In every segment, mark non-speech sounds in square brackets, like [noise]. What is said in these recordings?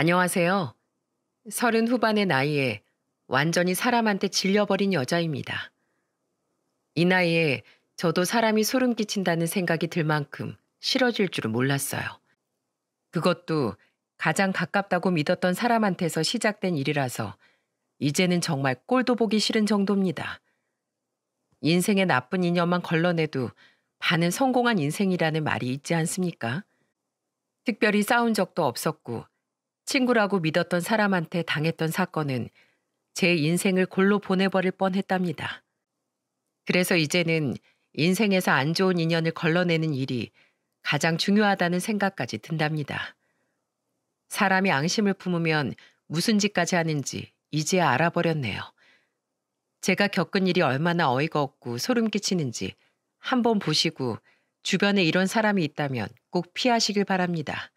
안녕하세요. 서른 후반의 나이에 완전히 사람한테 질려버린 여자입니다. 이 나이에 저도 사람이 소름 끼친다는 생각이 들 만큼 싫어질 줄은 몰랐어요. 그것도 가장 가깝다고 믿었던 사람한테서 시작된 일이라서 이제는 정말 꼴도 보기 싫은 정도입니다. 인생의 나쁜 인연만 걸러내도 반은 성공한 인생이라는 말이 있지 않습니까? 특별히 싸운 적도 없었고 친구라고 믿었던 사람한테 당했던 사건은 제 인생을 골로 보내버릴 뻔했답니다. 그래서 이제는 인생에서 안 좋은 인연을 걸러내는 일이 가장 중요하다는 생각까지 든답니다. 사람이 앙심을 품으면 무슨 짓까지 하는지 이제야 알아버렸네요. 제가 겪은 일이 얼마나 어이가 없고 소름 끼치는지 한번 보시고 주변에 이런 사람이 있다면 꼭 피하시길 바랍니다.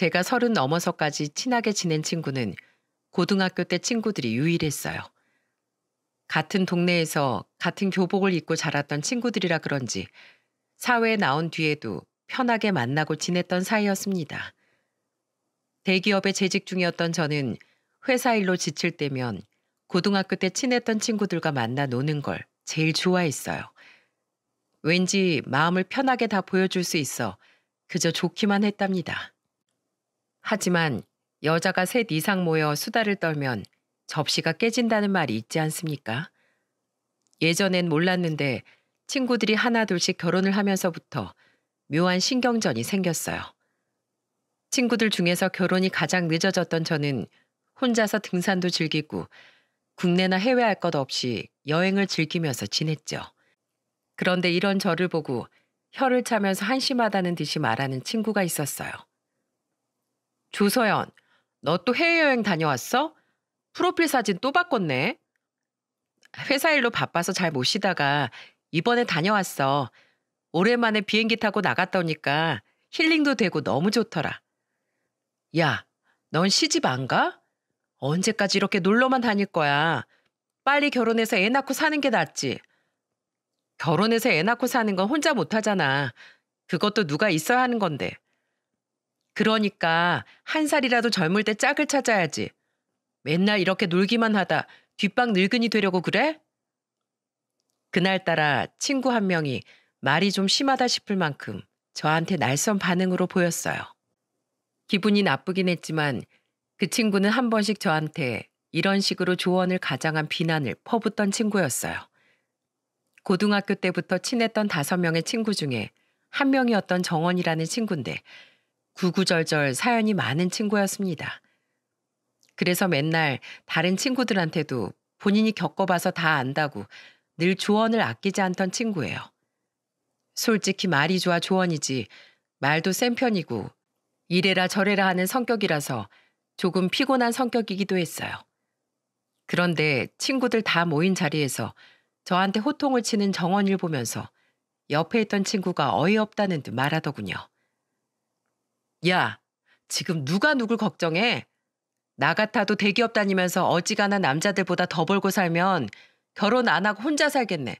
제가 서른 넘어서까지 친하게 지낸 친구는 고등학교 때 친구들이 유일했어요. 같은 동네에서 같은 교복을 입고 자랐던 친구들이라 그런지 사회에 나온 뒤에도 편하게 만나고 지냈던 사이였습니다. 대기업에 재직 중이었던 저는 회사 일로 지칠 때면 고등학교 때 친했던 친구들과 만나 노는 걸 제일 좋아했어요. 왠지 마음을 편하게 다 보여줄 수 있어 그저 좋기만 했답니다. 하지만 여자가 셋 이상 모여 수다를 떨면 접시가 깨진다는 말이 있지 않습니까? 예전엔 몰랐는데 친구들이 하나둘씩 결혼을 하면서부터 묘한 신경전이 생겼어요. 친구들 중에서 결혼이 가장 늦어졌던 저는 혼자서 등산도 즐기고 국내나 해외 할 것 없이 여행을 즐기면서 지냈죠. 그런데 이런 저를 보고 혀를 차면서 한심하다는 듯이 말하는 친구가 있었어요. 조서연, 너 또 해외여행 다녀왔어? 프로필 사진 또 바꿨네. 회사 일로 바빠서 잘 못 쉬다가 이번에 다녀왔어. 오랜만에 비행기 타고 나갔다 오니까 힐링도 되고 너무 좋더라. 야, 넌 시집 안 가? 언제까지 이렇게 놀러만 다닐 거야? 빨리 결혼해서 애 낳고 사는 게 낫지. 결혼해서 애 낳고 사는 건 혼자 못 하잖아. 그것도 누가 있어야 하는 건데. 그러니까 한 살이라도 젊을 때 짝을 찾아야지. 맨날 이렇게 놀기만 하다 뒷방 늙은이 되려고 그래? 그날따라 친구 한 명이 말이 좀 심하다 싶을 만큼 저한테 날선 반응으로 보였어요. 기분이 나쁘긴 했지만 그 친구는 한 번씩 저한테 이런 식으로 조언을 가장한 비난을 퍼붓던 친구였어요. 고등학교 때부터 친했던 다섯 명의 친구 중에 한 명이었던 정원이라는 친구인데 구구절절 사연이 많은 친구였습니다. 그래서 맨날 다른 친구들한테도 본인이 겪어봐서 다 안다고 늘 조언을 아끼지 않던 친구예요. 솔직히 말이 좋아 조언이지 말도 센 편이고 이래라 저래라 하는 성격이라서 조금 피곤한 성격이기도 했어요. 그런데 친구들 다 모인 자리에서 저한테 호통을 치는 정원을 보면서 옆에 있던 친구가 어이없다는 듯 말하더군요. 야, 지금 누가 누굴 걱정해? 나 같아도 대기업 다니면서 어지간한 남자들보다 더 벌고 살면 결혼 안 하고 혼자 살겠네.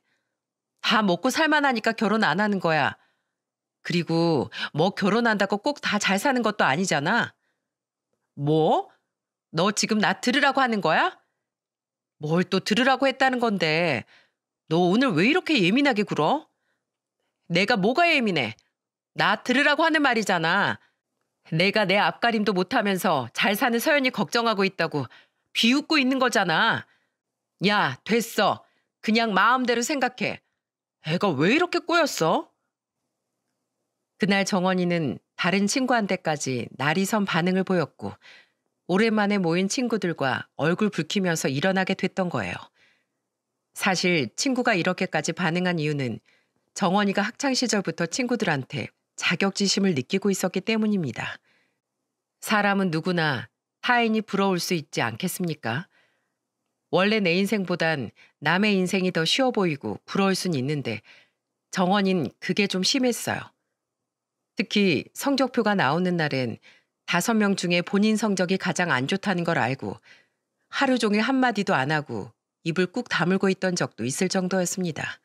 다 먹고 살만하니까 결혼 안 하는 거야. 그리고 뭐 결혼한다고 꼭 다 잘 사는 것도 아니잖아. 뭐? 너 지금 나 들으라고 하는 거야? 뭘 또 들으라고 했다는 건데. 너 오늘 왜 이렇게 예민하게 굴어? 내가 뭐가 예민해? 나 들으라고 하는 말이잖아. 내가 내 앞가림도 못하면서 잘 사는 서연이 걱정하고 있다고 비웃고 있는 거잖아. 야, 됐어. 그냥 마음대로 생각해. 애가 왜 이렇게 꼬였어? 그날 정원이는 다른 친구한테까지 날이 선 반응을 보였고 오랜만에 모인 친구들과 얼굴 붉히면서 일어나게 됐던 거예요. 사실 친구가 이렇게까지 반응한 이유는 정원이가 학창 시절부터 친구들한테 자격지심을 느끼고 있었기 때문입니다. 사람은 누구나 타인이 부러울 수 있지 않겠습니까? 원래 내 인생보단 남의 인생이 더 쉬워 보이고 부러울 순 있는데 정원인 그게 좀 심했어요. 특히 성적표가 나오는 날엔 다섯 명 중에 본인 성적이 가장 안 좋다는 걸 알고 하루 종일 한마디도 안 하고 입을 꾹 다물고 있던 적도 있을 정도였습니다.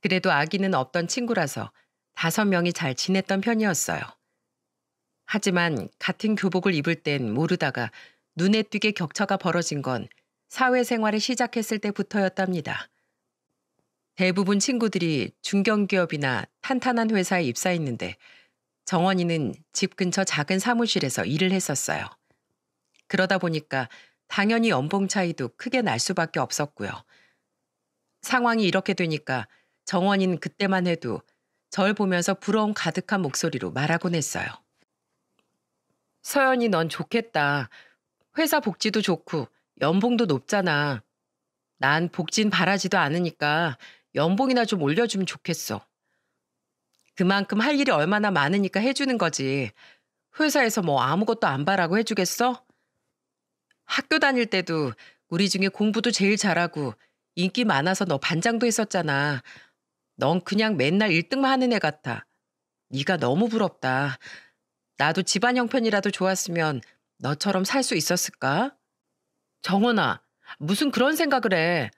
그래도 아기는 없던 친구라서 다섯 명이 잘 지냈던 편이었어요. 하지만 같은 교복을 입을 땐 모르다가 눈에 띄게 격차가 벌어진 건 사회생활을 시작했을 때부터였답니다. 대부분 친구들이 중견기업이나 탄탄한 회사에 입사했는데 정원이는 집 근처 작은 사무실에서 일을 했었어요. 그러다 보니까 당연히 연봉 차이도 크게 날 수밖에 없었고요. 상황이 이렇게 되니까 정원인 그때만 해도 절 보면서 부러움 가득한 목소리로 말하곤 했어요. 서연이 넌 좋겠다. 회사 복지도 좋고 연봉도 높잖아. 난 복진 바라지도 않으니까 연봉이나 좀 올려주면 좋겠어. 그만큼 할 일이 얼마나 많으니까 해주는 거지. 회사에서 뭐 아무것도 안 바라고 해주겠어? 학교 다닐 때도 우리 중에 공부도 제일 잘하고 인기 많아서 너 반장도 했었잖아. 넌 그냥 맨날 1등만 하는 애 같아. 네가 너무 부럽다. 나도 집안 형편이라도 좋았으면 너처럼 살 수 있었을까? 정원아, 무슨 그런 생각을 해.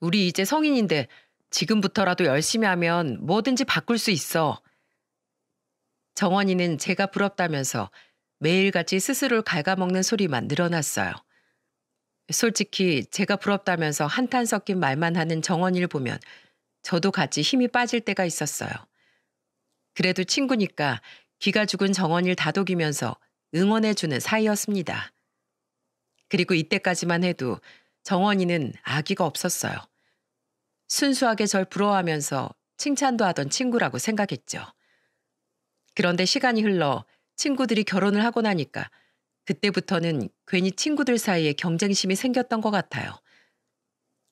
우리 이제 성인인데 지금부터라도 열심히 하면 뭐든지 바꿀 수 있어. 정원이는 제가 부럽다면서 매일같이 스스로를 갉아먹는 소리만 늘어났어요. 솔직히 제가 부럽다면서 한탄 섞인 말만 하는 정원이를 보면 저도 같이 힘이 빠질 때가 있었어요. 그래도 친구니까 귀가 죽은 정원일 다독이면서 응원해주는 사이였습니다. 그리고 이때까지만 해도 정원이는 아기가 없었어요. 순수하게 절 부러워하면서 칭찬도 하던 친구라고 생각했죠. 그런데 시간이 흘러 친구들이 결혼을 하고 나니까 그때부터는 괜히 친구들 사이에 경쟁심이 생겼던 것 같아요.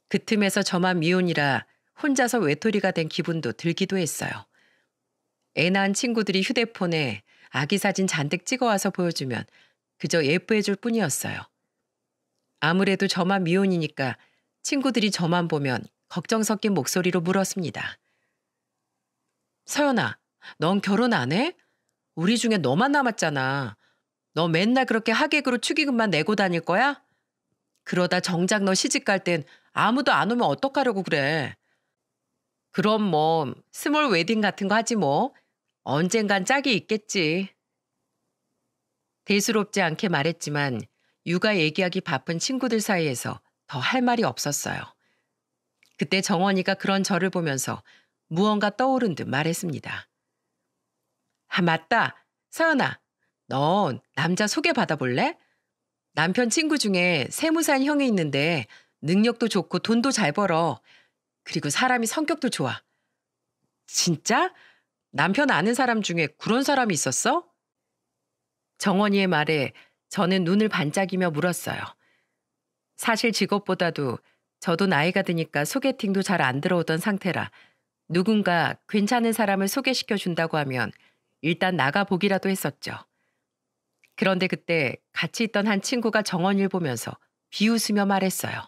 그 틈에서 저만 미혼이라 혼자서 외톨이가 된 기분도 들기도 했어요. 애 낳은 친구들이 휴대폰에 아기 사진 잔뜩 찍어와서 보여주면 그저 예뻐해줄 뿐이었어요. 아무래도 저만 미혼이니까 친구들이 저만 보면 걱정 섞인 목소리로 물었습니다. 서연아, 넌 결혼 안 해? 우리 중에 너만 남았잖아. 너 맨날 그렇게 하객으로 축의금만 내고 다닐 거야? 그러다 정작 너 시집 갈 땐 아무도 안 오면 어떡하려고 그래. 그럼 뭐 스몰 웨딩 같은 거 하지 뭐. 언젠간 짝이 있겠지. 대수롭지 않게 말했지만 육아 얘기하기 바쁜 친구들 사이에서 더 할 말이 없었어요. 그때 정원이가 그런 저를 보면서 무언가 떠오른 듯 말했습니다. 아, 맞다. 서연아, 넌 남자 소개받아 볼래? 남편 친구 중에 세무사인 형이 있는데 능력도 좋고 돈도 잘 벌어. 그리고 사람이 성격도 좋아. 진짜? 남편 아는 사람 중에 그런 사람이 있었어? 정원이의 말에 저는 눈을 반짝이며 물었어요. 사실 직업보다도 저도 나이가 드니까 소개팅도 잘 안 들어오던 상태라 누군가 괜찮은 사람을 소개시켜 준다고 하면 일단 나가보기라도 했었죠. 그런데 그때 같이 있던 한 친구가 정원이 보면서 비웃으며 말했어요.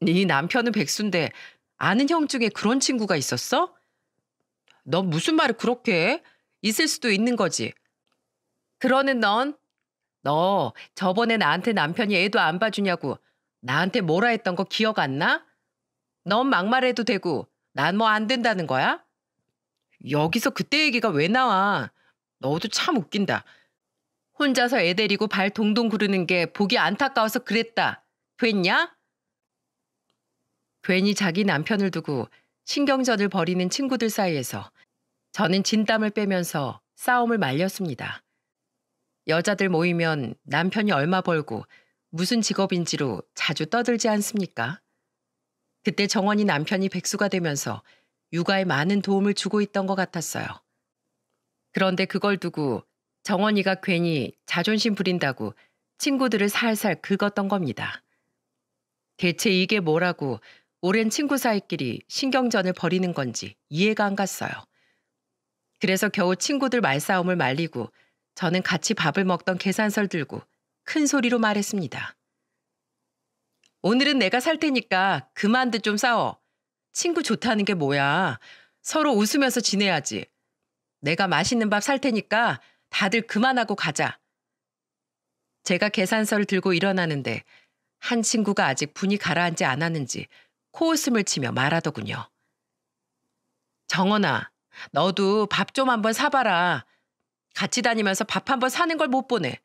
네 남편은 백수인데 아는 형 중에 그런 친구가 있었어? 넌 무슨 말을 그렇게 해? 있을 수도 있는 거지. 그러는 넌? 너 저번에 나한테 남편이 애도 안 봐주냐고 나한테 뭐라 했던 거 기억 안 나? 넌 막말해도 되고 난 뭐 안 된다는 거야? 여기서 그때 얘기가 왜 나와? 너도 참 웃긴다. 혼자서 애 데리고 발 동동 구르는 게 보기 안타까워서 그랬다. 됐냐? 괜히 자기 남편을 두고 신경전을 벌이는 친구들 사이에서 저는 진땀을 빼면서 싸움을 말렸습니다. 여자들 모이면 남편이 얼마 벌고 무슨 직업인지로 자주 떠들지 않습니까? 그때 정원이 남편이 백수가 되면서 육아에 많은 도움을 주고 있던 것 같았어요. 그런데 그걸 두고 정원이가 괜히 자존심 부린다고 친구들을 살살 긁었던 겁니다. 대체 이게 뭐라고 오랜 친구 사이끼리 신경전을 벌이는 건지 이해가 안 갔어요. 그래서 겨우 친구들 말싸움을 말리고 저는 같이 밥을 먹던 계산서를 들고 큰 소리로 말했습니다. 오늘은 내가 살 테니까 그만들 좀 싸워. 친구 좋다는 게 뭐야. 서로 웃으면서 지내야지. 내가 맛있는 밥 살 테니까 다들 그만하고 가자. 제가 계산서를 들고 일어나는데 한 친구가 아직 분이 가라앉지 않았는지 코웃음을 치며 말하더군요. 정원아, 너도 밥 좀 한번 사봐라. 같이 다니면서 밥 한번 사는 걸 못 보네.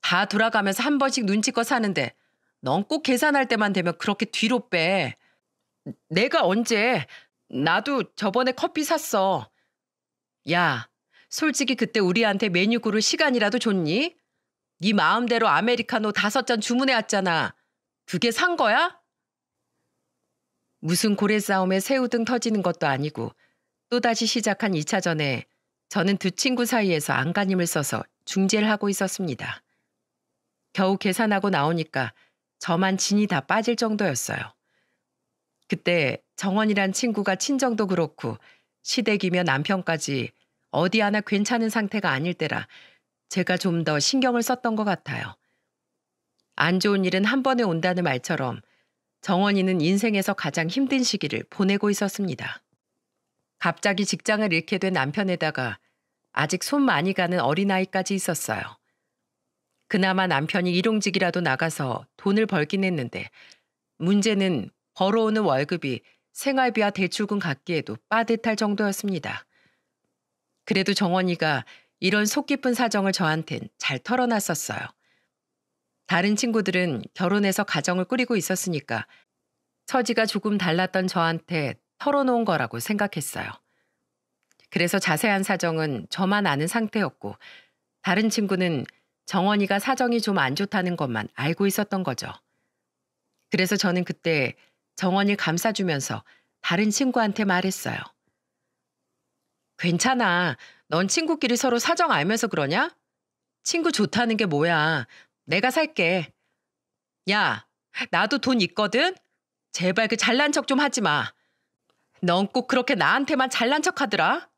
다 돌아가면서 한 번씩 눈치껏 사는데 넌 꼭 계산할 때만 되면 그렇게 뒤로 빼. 내가 언제 나도 저번에 커피 샀어. 야, 솔직히 그때 우리한테 메뉴 고를 시간이라도 줬니? 네 마음대로 아메리카노 다섯 잔 주문해 왔잖아. 그게 산 거야? 무슨 고래 싸움에 새우 등 터지는 것도 아니고 또다시 시작한 2차전에 저는 두 친구 사이에서 안간힘을 써서 중재를 하고 있었습니다. 겨우 계산하고 나오니까 저만 진이 다 빠질 정도였어요. 그때 정원이란 친구가 친정도 그렇고 시댁이며 남편까지 어디 하나 괜찮은 상태가 아닐 때라 제가 좀 더 신경을 썼던 것 같아요. 안 좋은 일은 한 번에 온다는 말처럼 정원이는 인생에서 가장 힘든 시기를 보내고 있었습니다. 갑자기 직장을 잃게 된 남편에다가 아직 손 많이 가는 어린아이까지 있었어요. 그나마 남편이 일용직이라도 나가서 돈을 벌긴 했는데 문제는 벌어오는 월급이 생활비와 대출금 갖기에도 빠듯할 정도였습니다. 그래도 정원이가 이런 속 깊은 사정을 저한텐 잘 털어놨었어요. 다른 친구들은 결혼해서 가정을 꾸리고 있었으니까 처지가 조금 달랐던 저한테 털어놓은 거라고 생각했어요. 그래서 자세한 사정은 저만 아는 상태였고 다른 친구는 정원이가 사정이 좀 안 좋다는 것만 알고 있었던 거죠. 그래서 저는 그때 정원이 감싸주면서 다른 친구한테 말했어요. 괜찮아. 넌 친구끼리 서로 사정 알면서 그러냐? 친구 좋다는 게 뭐야. 내가 살게. 야, 나도 돈 있거든? 제발 그 잘난 척 좀 하지 마. 넌 꼭 그렇게 나한테만 잘난 척 하더라.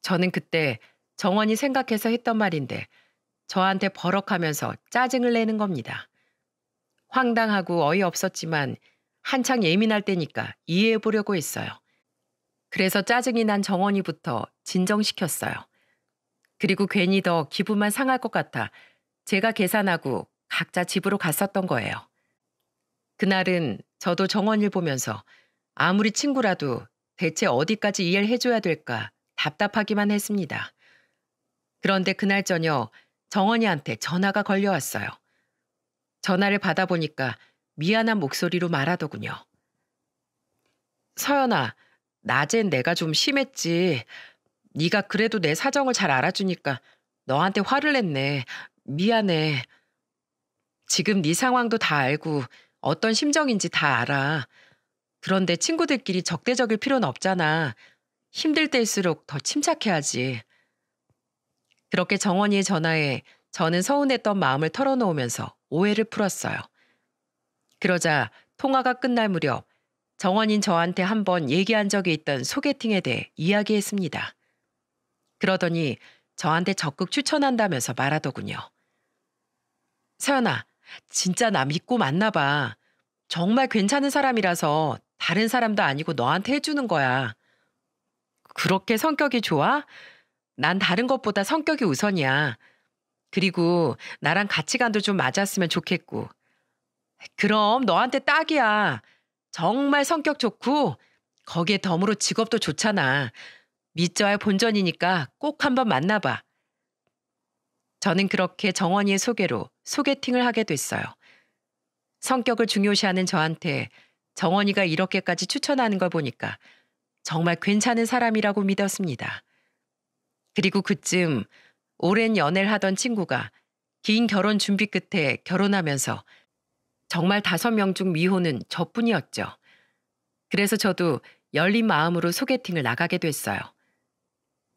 저는 그때 정원이 생각해서 했던 말인데 저한테 버럭하면서 짜증을 내는 겁니다. 황당하고 어이없었지만 한창 예민할 때니까 이해해 보려고 했어요. 그래서 짜증이 난 정원이부터 진정시켰어요. 그리고 괜히 더 기분만 상할 것 같아 제가 계산하고 각자 집으로 갔었던 거예요. 그날은 저도 정원일 보면서 아무리 친구라도 대체 어디까지 이해를 해줘야 될까 답답하기만 했습니다. 그런데 그날 저녁 정원이한테 전화가 걸려왔어요. 전화를 받아보니까 미안한 목소리로 말하더군요. 서연아, 낮엔 내가 좀 심했지. 네가 그래도 내 사정을 잘 알아주니까 너한테 화를 냈네. 미안해. 지금 네 상황도 다 알고 어떤 심정인지 다 알아. 그런데 친구들끼리 적대적일 필요는 없잖아. 힘들 때일수록 더 침착해야지. 그렇게 정원이의 전화에 저는 서운했던 마음을 털어놓으면서 오해를 풀었어요. 그러자 통화가 끝날 무렵 정원인 저한테 한번 얘기한 적이 있던 소개팅에 대해 이야기했습니다. 그러더니 저한테 적극 추천한다면서 말하더군요. 서연아, 진짜 나 믿고 만나 봐. 정말 괜찮은 사람이라서 다른 사람도 아니고 너한테 해주는 거야. 그렇게 성격이 좋아? 난 다른 것보다 성격이 우선이야. 그리고 나랑 가치관도 좀 맞았으면 좋겠고. 그럼 너한테 딱이야. 정말 성격 좋고 거기에 덤으로 직업도 좋잖아. 믿져야 본전이니까 꼭 한번 만나봐. 저는 그렇게 정원이의 소개로 소개팅을 하게 됐어요. 성격을 중요시하는 저한테 정원이가 이렇게까지 추천하는 걸 보니까 정말 괜찮은 사람이라고 믿었습니다. 그리고 그쯤 오랜 연애를 하던 친구가 긴 결혼 준비 끝에 결혼하면서 정말 다섯 명 중 미혼은 저뿐이었죠. 그래서 저도 열린 마음으로 소개팅을 나가게 됐어요.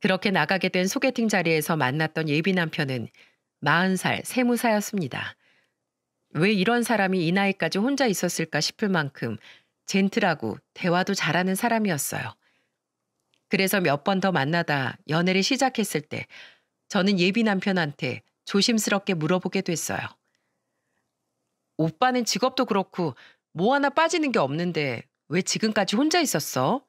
그렇게 나가게 된 소개팅 자리에서 만났던 예비 남편은 40살 세무사였습니다. 왜 이런 사람이 이 나이까지 혼자 있었을까 싶을 만큼 젠틀하고 대화도 잘하는 사람이었어요. 그래서 몇 번 더 만나다 연애를 시작했을 때 저는 예비 남편한테 조심스럽게 물어보게 됐어요. 오빠는 직업도 그렇고 뭐 하나 빠지는 게 없는데 왜 지금까지 혼자 있었어?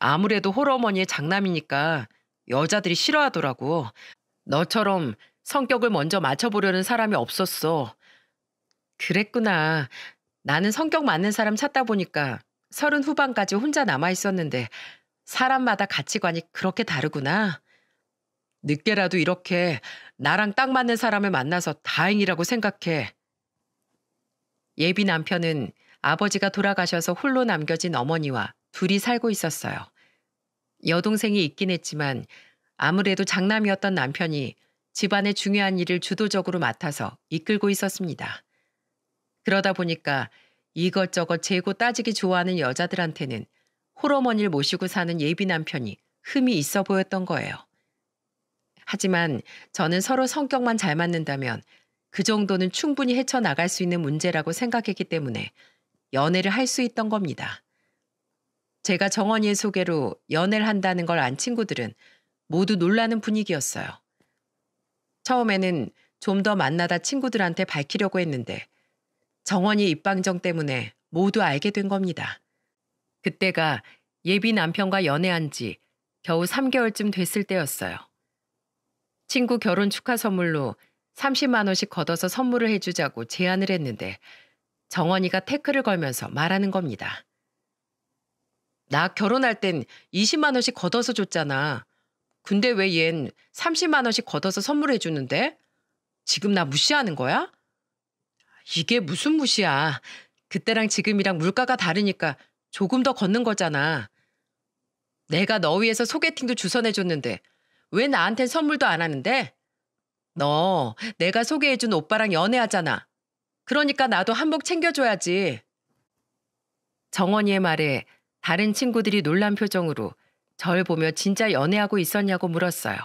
아무래도 홀어머니의 장남이니까 여자들이 싫어하더라고. 너처럼 성격을 먼저 맞춰보려는 사람이 없었어. 그랬구나. 나는 성격 맞는 사람 찾다 보니까 서른 후반까지 혼자 남아 있었는데 사람마다 가치관이 그렇게 다르구나. 늦게라도 이렇게 나랑 딱 맞는 사람을 만나서 다행이라고 생각해. 예비 남편은 아버지가 돌아가셔서 홀로 남겨진 어머니와 둘이 살고 있었어요. 여동생이 있긴 했지만 아무래도 장남이었던 남편이 집안의 중요한 일을 주도적으로 맡아서 이끌고 있었습니다. 그러다 보니까 이것저것 재고 따지기 좋아하는 여자들한테는 호러머니를 모시고 사는 예비 남편이 흠이 있어 보였던 거예요. 하지만 저는 서로 성격만 잘 맞는다면 그 정도는 충분히 헤쳐나갈 수 있는 문제라고 생각했기 때문에 연애를 할 수 있던 겁니다. 제가 정원이의 소개로 연애를 한다는 걸 안 친구들은 모두 놀라는 분위기였어요. 처음에는 좀 더 만나다 친구들한테 밝히려고 했는데 정원이 입방정 때문에 모두 알게 된 겁니다. 그때가 예비 남편과 연애한 지 겨우 3개월쯤 됐을 때였어요. 친구 결혼 축하 선물로 30만원씩 걷어서 선물을 해주자고 제안을 했는데 정원이가 태클을 걸면서 말하는 겁니다. 나 결혼할 땐 20만 원씩 걷어서 줬잖아. 근데 왜 얜 30만 원씩 걷어서 선물해 주는데? 지금 나 무시하는 거야? 이게 무슨 무시야. 그때랑 지금이랑 물가가 다르니까 조금 더 걷는 거잖아. 내가 너 위해서 소개팅도 주선해 줬는데 왜 나한텐 선물도 안 하는데? 너 내가 소개해 준 오빠랑 연애하잖아. 그러니까 나도 한복 챙겨줘야지. 정원이의 말에 다른 친구들이 놀란 표정으로 절 보며 진짜 연애하고 있었냐고 물었어요.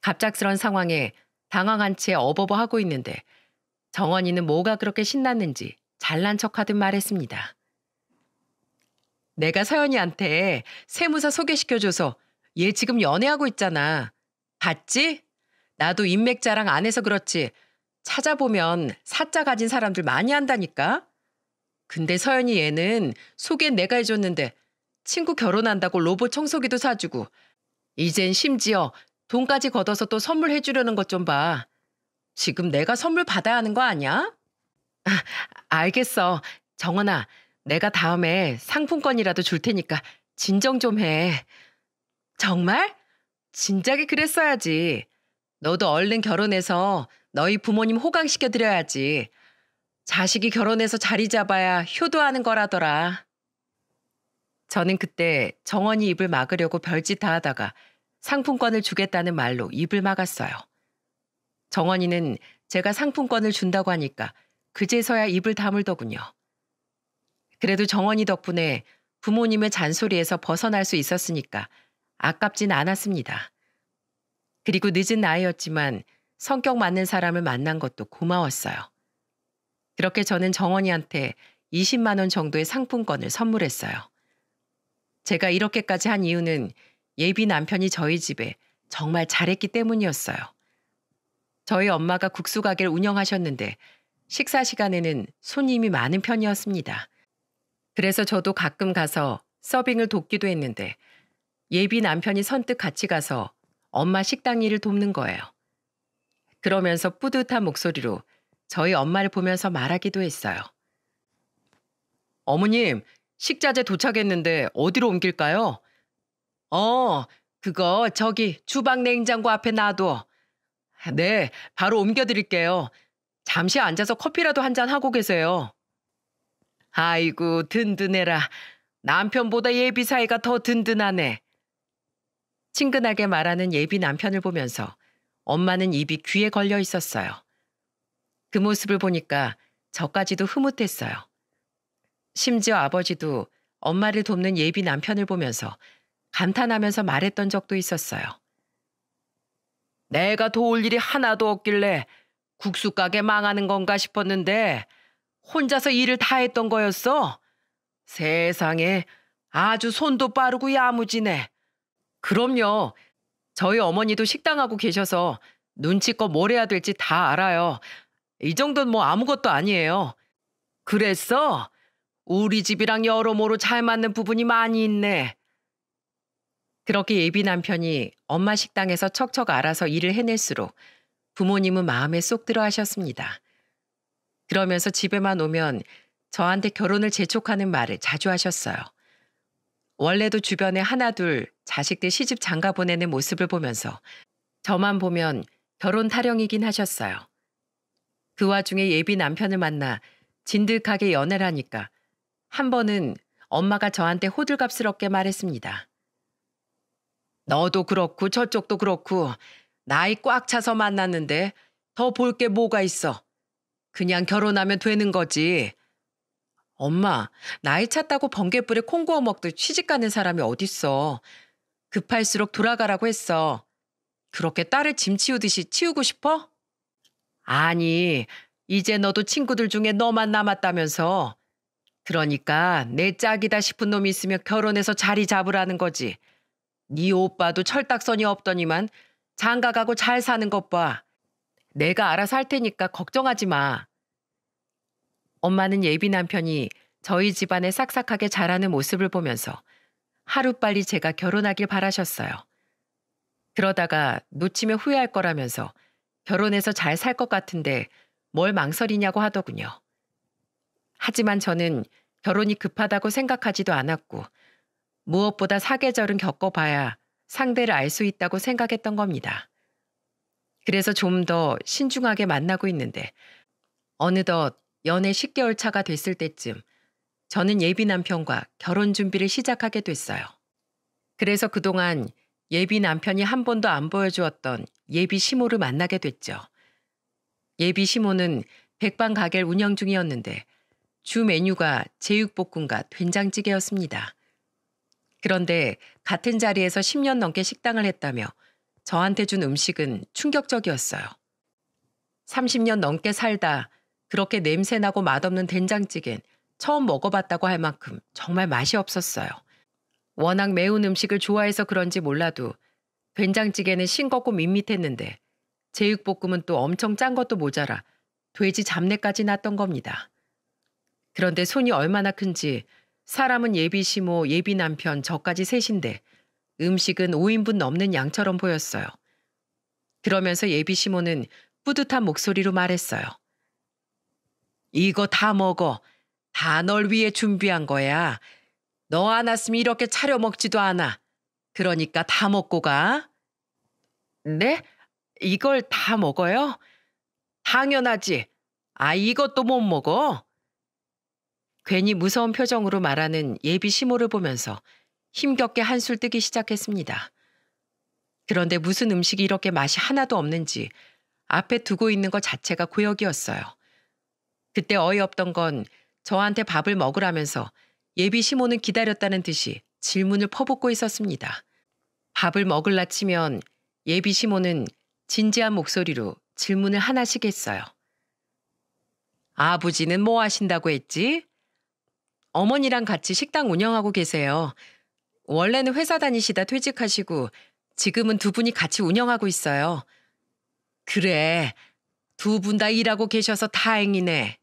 갑작스런 상황에 당황한 채 어버버하고 있는데 정원이는 뭐가 그렇게 신났는지 잘난 척하듯 말했습니다. 내가 서연이한테 세무사 소개시켜줘서 얘 지금 연애하고 있잖아. 봤지? 나도 인맥 자랑 안 해서 그렇지. 찾아보면 사자 가진 사람들 많이 한다니까. 근데 서연이 얘는 소개 내가 해줬는데 친구 결혼한다고 로봇 청소기도 사주고 이젠 심지어 돈까지 걷어서 또 선물해주려는 것 좀 봐. 지금 내가 선물 받아야 하는 거 아니야? 아, 알겠어. 정원아, 내가 다음에 상품권이라도 줄 테니까 진정 좀 해. 정말? 진작에 그랬어야지. 너도 얼른 결혼해서 너희 부모님 호강시켜드려야지. 자식이 결혼해서 자리 잡아야 효도하는 거라더라. 저는 그때 정원이 입을 막으려고 별짓 다 하다가 상품권을 주겠다는 말로 입을 막았어요. 정원이는 제가 상품권을 준다고 하니까 그제서야 입을 다물더군요. 그래도 정원이 덕분에 부모님의 잔소리에서 벗어날 수 있었으니까 아깝진 않았습니다. 그리고 늦은 나이였지만 성격 맞는 사람을 만난 것도 고마웠어요. 그렇게 저는 정원이한테 20만 원 정도의 상품권을 선물했어요. 제가 이렇게까지 한 이유는 예비 남편이 저희 집에 정말 잘했기 때문이었어요. 저희 엄마가 국수 가게를 운영하셨는데 식사 시간에는 손님이 많은 편이었습니다. 그래서 저도 가끔 가서 서빙을 돕기도 했는데 예비 남편이 선뜻 같이 가서 엄마 식당 일을 돕는 거예요. 그러면서 뿌듯한 목소리로 저희 엄마를 보면서 말하기도 했어요. 어머님, 식자재 도착했는데 어디로 옮길까요? 어, 그거 저기 주방 냉장고 앞에 놔둬. 네, 바로 옮겨드릴게요. 잠시 앉아서 커피라도 한 잔 하고 계세요. 아이고, 든든해라. 남편보다 예비 사이가 더 든든하네. 친근하게 말하는 예비 남편을 보면서 엄마는 입이 귀에 걸려 있었어요. 그 모습을 보니까 저까지도 흐뭇했어요. 심지어 아버지도 엄마를 돕는 예비 남편을 보면서 감탄하면서 말했던 적도 있었어요. 내가 도울 일이 하나도 없길래 국수 가게 망하는 건가 싶었는데 혼자서 일을 다 했던 거였어. 세상에 아주 손도 빠르고 야무지네. 그럼요. 저희 어머니도 식당하고 계셔서 눈치껏 뭘 해야 될지 다 알아요. 이 정도는 뭐 아무것도 아니에요. 그래서 우리 집이랑 여러모로 잘 맞는 부분이 많이 있네. 그렇게 예비 남편이 엄마 식당에서 척척 알아서 일을 해낼수록 부모님은 마음에 쏙 들어 하셨습니다. 그러면서 집에만 오면 저한테 결혼을 재촉하는 말을 자주 하셨어요. 원래도 주변에 하나둘 자식들 시집 장가 보내는 모습을 보면서 저만 보면 결혼 타령이긴 하셨어요. 그 와중에 예비 남편을 만나 진득하게 연애를 하니까 한 번은 엄마가 저한테 호들갑스럽게 말했습니다. 너도 그렇고 저쪽도 그렇고 나이 꽉 차서 만났는데 더 볼 게 뭐가 있어. 그냥 결혼하면 되는 거지. 엄마, 나이 찼다고 번개불에 콩 구워 먹듯 취직 가는 사람이 어딨어. 급할수록 돌아가라고 했어. 그렇게 딸을 짐 치우듯이 치우고 싶어? 아니, 이제 너도 친구들 중에 너만 남았다면서. 그러니까 내 짝이다 싶은 놈이 있으면 결혼해서 자리 잡으라는 거지. 네 오빠도 철딱선이 없더니만 장가가고 잘 사는 것 봐. 내가 알아서 할 테니까 걱정하지 마. 엄마는 예비 남편이 저희 집안에 싹싹하게 자라는 모습을 보면서 하루빨리 제가 결혼하길 바라셨어요. 그러다가 놓치면 후회할 거라면서 결혼해서 잘 살 것 같은데 뭘 망설이냐고 하더군요. 하지만 저는 결혼이 급하다고 생각하지도 않았고 무엇보다 사계절은 겪어봐야 상대를 알 수 있다고 생각했던 겁니다. 그래서 좀 더 신중하게 만나고 있는데 어느덧 연애 10개월 차가 됐을 때쯤 저는 예비 남편과 결혼 준비를 시작하게 됐어요. 그래서 그동안 예비 남편이 한 번도 안 보여주었던 예비 시모를 만나게 됐죠. 예비 시모는 백반 가게를 운영 중이었는데 주 메뉴가 제육볶음과 된장찌개였습니다. 그런데 같은 자리에서 10년 넘게 식당을 했다며 저한테 준 음식은 충격적이었어요. 30년 넘게 살다 그렇게 냄새나고 맛없는 된장찌개는 처음 먹어봤다고 할 만큼 정말 맛이 없었어요. 워낙 매운 음식을 좋아해서 그런지 몰라도 된장찌개는 싱겁고 밋밋했는데 제육볶음은 또 엄청 짠 것도 모자라 돼지 잡내까지 났던 겁니다. 그런데 손이 얼마나 큰지 사람은 예비 시모, 예비 남편, 저까지 셋인데 음식은 5인분 넘는 양처럼 보였어요. 그러면서 예비 시모는 뿌듯한 목소리로 말했어요. 이거 다 먹어. 다 널 위해 준비한 거야. 너안 왔으면 이렇게 차려 먹지도 않아. 그러니까 다 먹고 가. 네? 이걸 다 먹어요? 당연하지. 아, 이것도 못 먹어? 괜히 무서운 표정으로 말하는 예비 시모를 보면서 힘겹게 한술 뜨기 시작했습니다. 그런데 무슨 음식이 이렇게 맛이 하나도 없는지 앞에 두고 있는 것 자체가 고역이었어요. 그때 어이없던 건 저한테 밥을 먹으라면서 예비 시몬은 기다렸다는 듯이 질문을 퍼붓고 있었습니다. 밥을 먹을라 치면 예비 시몬은 진지한 목소리로 질문을 하나씩 했어요. 아버지는 뭐 하신다고 했지? 어머니랑 같이 식당 운영하고 계세요. 원래는 회사 다니시다 퇴직하시고 지금은 두 분이 같이 운영하고 있어요. 그래. 두 분 다 일하고 계셔서 다행이네.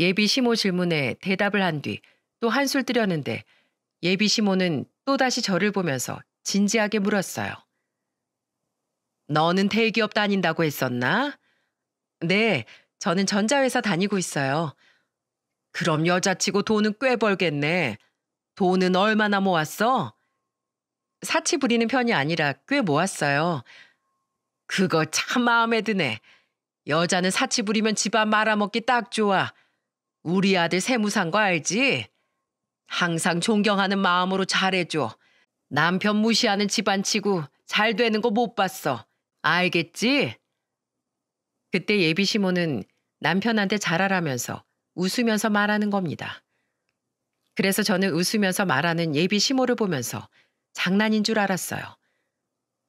예비 시모 질문에 대답을 한 뒤 또 한술 뜨려는데 예비 시모는 또다시 저를 보면서 진지하게 물었어요. 너는 대기업 다닌다고 했었나? 네, 저는 전자회사 다니고 있어요. 그럼 여자치고 돈은 꽤 벌겠네. 돈은 얼마나 모았어? 사치 부리는 편이 아니라 꽤 모았어요. 그거 참 마음에 드네. 여자는 사치 부리면 집안 말아먹기 딱 좋아. 우리 아들 세무상과 알지? 항상 존경하는 마음으로 잘해줘. 남편 무시하는 집안 치고 잘 되는 거 못 봤어. 알겠지? 그때 예비 시모는 남편한테 잘하라면서 웃으면서 말하는 겁니다. 그래서 저는 웃으면서 말하는 예비 시모를 보면서 장난인 줄 알았어요.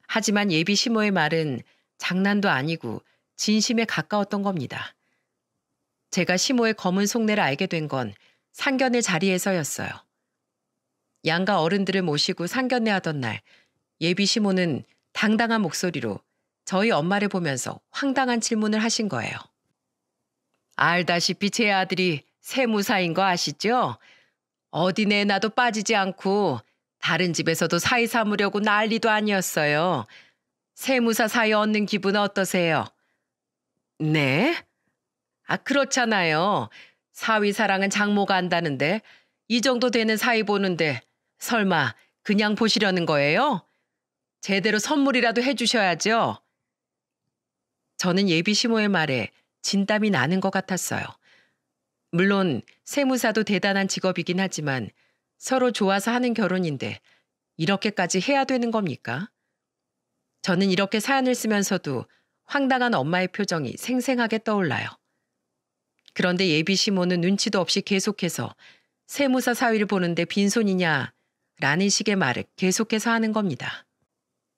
하지만 예비 시모의 말은 장난도 아니고 진심에 가까웠던 겁니다. 제가 시모의 검은 속내를 알게 된 건 상견례 자리에서였어요. 양가 어른들을 모시고 상견례 하던 날 예비 시모는 당당한 목소리로 저희 엄마를 보면서 황당한 질문을 하신 거예요. 알다시피 제 아들이 세무사인 거 아시죠? 어디 내놔도 빠지지 않고 다른 집에서도 사이 삼으려고 난리도 아니었어요. 세무사 사이 얻는 기분 어떠세요? 네? 아, 그렇잖아요. 사위 사랑은 장모가 한다는데 이 정도 되는 사위 보는데 설마 그냥 보시려는 거예요? 제대로 선물이라도 해주셔야죠. 저는 예비 시모의 말에 진땀이 나는 것 같았어요. 물론 세무사도 대단한 직업이긴 하지만 서로 좋아서 하는 결혼인데 이렇게까지 해야 되는 겁니까? 저는 이렇게 사연을 쓰면서도 황당한 엄마의 표정이 생생하게 떠올라요. 그런데 예비 시모는 눈치도 없이 계속해서 세무사 사위를 보는데 빈손이냐 라는 식의 말을 계속해서 하는 겁니다.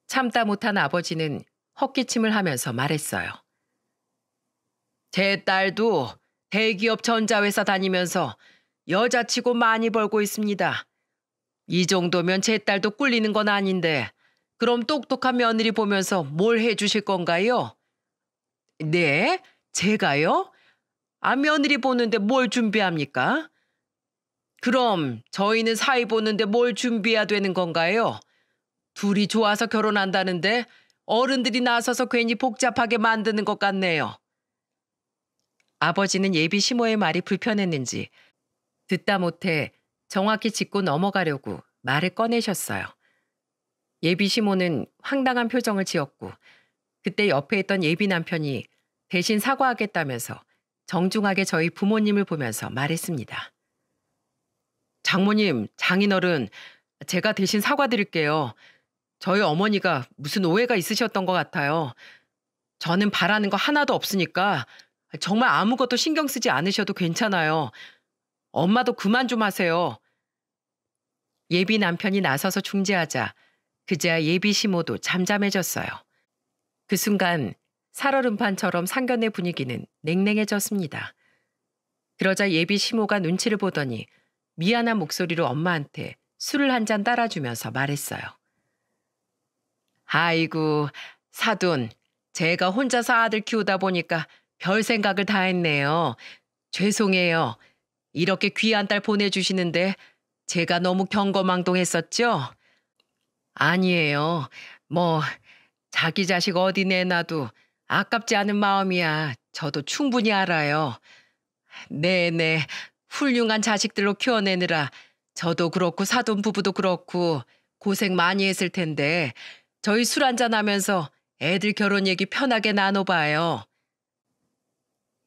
참다 못한 아버지는 헛기침을 하면서 말했어요. 제 딸도 대기업 전자회사 다니면서 여자치고 많이 벌고 있습니다. 이 정도면 제 딸도 꿀리는 건 아닌데 그럼 똑똑한 며느리 보면서 뭘 해주실 건가요? 네, 제가요? 아, 며느리 보는데 뭘 준비합니까? 그럼 저희는 사위 보는데 뭘 준비해야 되는 건가요? 둘이 좋아서 결혼한다는데 어른들이 나서서 괜히 복잡하게 만드는 것 같네요. 아버지는 예비 시모의 말이 불편했는지 듣다 못해 정확히 짚고 넘어가려고 말을 꺼내셨어요. 예비 시모는 황당한 표정을 지었고 그때 옆에 있던 예비 남편이 대신 사과하겠다면서 정중하게 저희 부모님을 보면서 말했습니다. 장모님, 장인어른, 제가 대신 사과드릴게요. 저희 어머니가 무슨 오해가 있으셨던 것 같아요. 저는 바라는 거 하나도 없으니까 정말 아무것도 신경 쓰지 않으셔도 괜찮아요. 엄마도 그만 좀 하세요. 예비 남편이 나서서 중재하자 그제야 예비 시모도 잠잠해졌어요. 그 순간 살얼음판처럼 상견례 분위기는 냉랭해졌습니다. 그러자 예비 시모가 눈치를 보더니 미안한 목소리로 엄마한테 술을 한 잔 따라주면서 말했어요. 아이고, 사돈, 제가 혼자서 아들 키우다 보니까 별 생각을 다 했네요. 죄송해요. 이렇게 귀한 딸 보내주시는데 제가 너무 경거망동했었죠? 아니에요. 뭐, 자기 자식 어디 내놔도 아깝지 않은 마음이야. 저도 충분히 알아요. 네네. 훌륭한 자식들로 키워내느라 저도 그렇고 사돈 부부도 그렇고 고생 많이 했을 텐데 저희 술 한잔 하면서 애들 결혼 얘기 편하게 나눠봐요.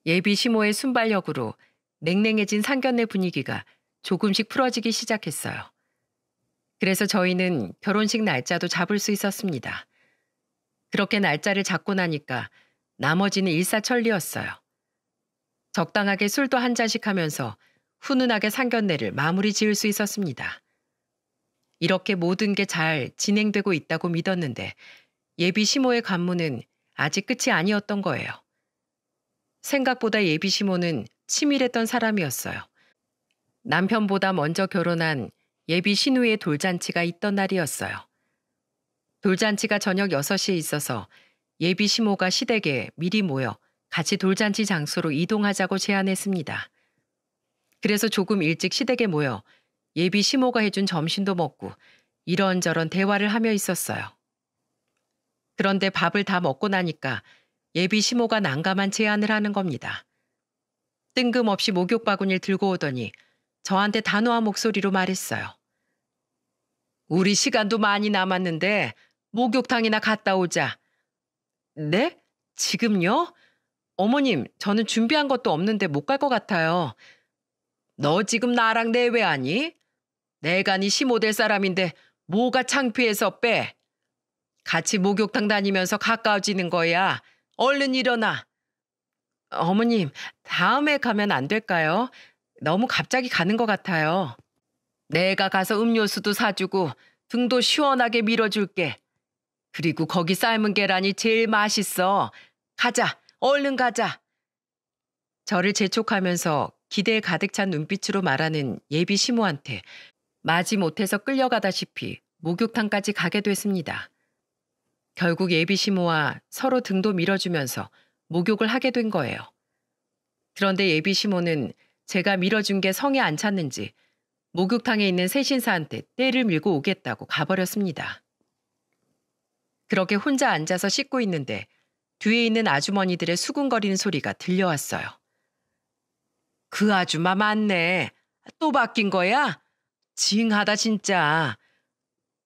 예비 시모의 순발력으로 냉랭해진 상견례 분위기가 조금씩 풀어지기 시작했어요. 그래서 저희는 결혼식 날짜도 잡을 수 있었습니다. 그렇게 날짜를 잡고 나니까 나머지는 일사천리였어요. 적당하게 술도 한 잔씩 하면서 훈훈하게 상견례를 마무리 지을 수 있었습니다. 이렇게 모든 게 잘 진행되고 있다고 믿었는데 예비 시모의 관문은 아직 끝이 아니었던 거예요. 생각보다 예비 시모는 치밀했던 사람이었어요. 남편보다 먼저 결혼한 예비 신우의 돌잔치가 있던 날이었어요. 돌잔치가 저녁 6시에 있어서 예비 시모가 시댁에 미리 모여 같이 돌잔치 장소로 이동하자고 제안했습니다. 그래서 조금 일찍 시댁에 모여 예비 시모가 해준 점심도 먹고 이런저런 대화를 하며 있었어요. 그런데 밥을 다 먹고 나니까 예비 시모가 난감한 제안을 하는 겁니다. 뜬금없이 목욕 바구니를 들고 오더니 저한테 단호한 목소리로 말했어요. 우리 시간도 많이 남았는데 목욕탕이나 갔다 오자. 네? 지금요? 어머님, 저는 준비한 것도 없는데 못 갈 것 같아요. 너 지금 나랑 내외하니? 내가 네 시모될 사람인데 뭐가 창피해서 빼? 같이 목욕탕 다니면서 가까워지는 거야. 얼른 일어나. 어머님, 다음에 가면 안 될까요? 너무 갑자기 가는 것 같아요. 내가 가서 음료수도 사주고 등도 시원하게 밀어줄게. 그리고 거기 삶은 계란이 제일 맛있어. 가자, 얼른 가자. 저를 재촉하면서 기대에 가득 찬 눈빛으로 말하는 예비 시모한테 마지못해서 끌려가다시피 목욕탕까지 가게 됐습니다. 결국 예비 시모와 서로 등도 밀어주면서 목욕을 하게 된 거예요. 그런데 예비 시모는 제가 밀어준 게 성에 안 찼는지 목욕탕에 있는 새신사한테 때를 밀고 오겠다고 가버렸습니다. 그렇게 혼자 앉아서 씻고 있는데 뒤에 있는 아주머니들의 수군거리는 소리가 들려왔어요. 그 아줌마 맞네. 또 바뀐 거야? 징하다 진짜.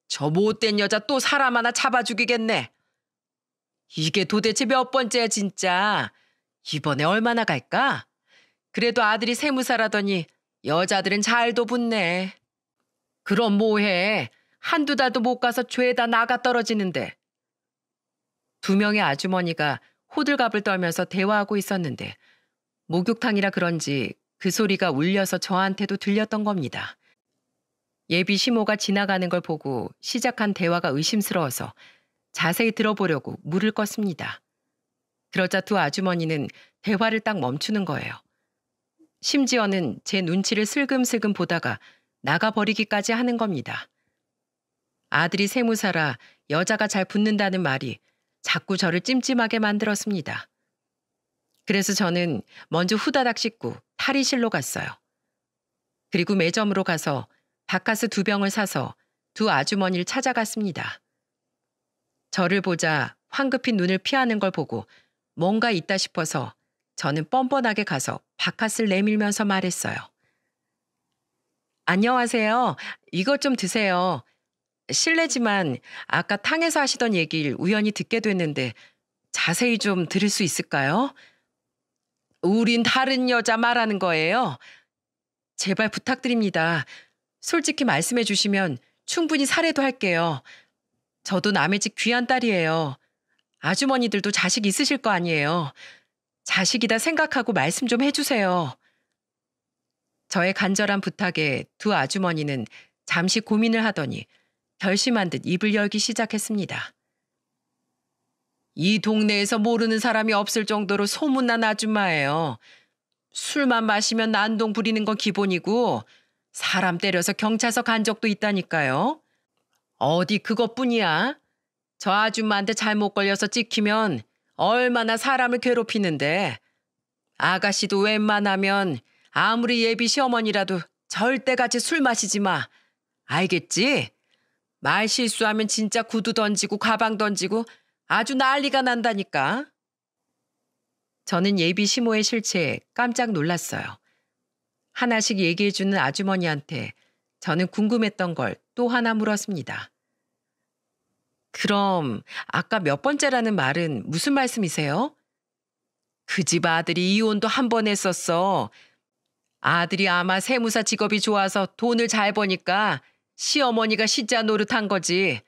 저 못된 여자 또 사람 하나 잡아 죽이겠네. 이게 도대체 몇 번째야 진짜. 이번에 얼마나 갈까? 그래도 아들이 세무사라더니 여자들은 잘도 붙네. 그럼 뭐해. 한두 달도 못 가서 죄다 나가 떨어지는데. 두 명의 아주머니가 호들갑을 떨면서 대화하고 있었는데 목욕탕이라 그런지 그 소리가 울려서 저한테도 들렸던 겁니다. 예비 시모가 지나가는 걸 보고 시작한 대화가 의심스러워서 자세히 들어보려고 물을 껐습니다. 그러자 두 아주머니는 대화를 딱 멈추는 거예요. 심지어는 제 눈치를 슬금슬금 보다가 나가버리기까지 하는 겁니다. 아들이 세무사라 여자가 잘 붙는다는 말이 자꾸 저를 찜찜하게 만들었습니다. 그래서 저는 먼저 후다닥 씻고 탈의실로 갔어요. 그리고 매점으로 가서 바카스 두 병을 사서 두 아주머니를 찾아갔습니다. 저를 보자 황급히 눈을 피하는 걸 보고 뭔가 있다 싶어서 저는 뻔뻔하게 가서 바카스를 내밀면서 말했어요. 안녕하세요. 이것 좀 드세요. 실례지만 아까 탕에서 하시던 얘기를 우연히 듣게 됐는데 자세히 좀 들을 수 있을까요? 우린 다른 여자 말하는 거예요. 제발 부탁드립니다. 솔직히 말씀해 주시면 충분히 사례도 할게요. 저도 남의 집 귀한 딸이에요. 아주머니들도 자식 있으실 거 아니에요. 자식이다 생각하고 말씀 좀 해주세요. 저의 간절한 부탁에 두 아주머니는 잠시 고민을 하더니 결심한 듯 입을 열기 시작했습니다. 이 동네에서 모르는 사람이 없을 정도로 소문난 아줌마예요. 술만 마시면 난동 부리는 건 기본이고 사람 때려서 경찰서 간 적도 있다니까요. 어디 그것뿐이야. 저 아줌마한테 잘못 걸려서 찍히면 얼마나 사람을 괴롭히는데 아가씨도 웬만하면 아무리 예비 시어머니라도 절대같이 술 마시지 마. 알겠지? 말 실수하면 진짜 구두 던지고 가방 던지고 아주 난리가 난다니까. 저는 예비 시모의 실체에 깜짝 놀랐어요. 하나씩 얘기해주는 아주머니한테 저는 궁금했던 걸 또 하나 물었습니다. 그럼 아까 몇 번째라는 말은 무슨 말씀이세요? 그 집 아들이 이혼도 한 번 했었어. 아들이 아마 세무사 직업이 좋아서 돈을 잘 버니까 시어머니가 시자 노릇한 거지.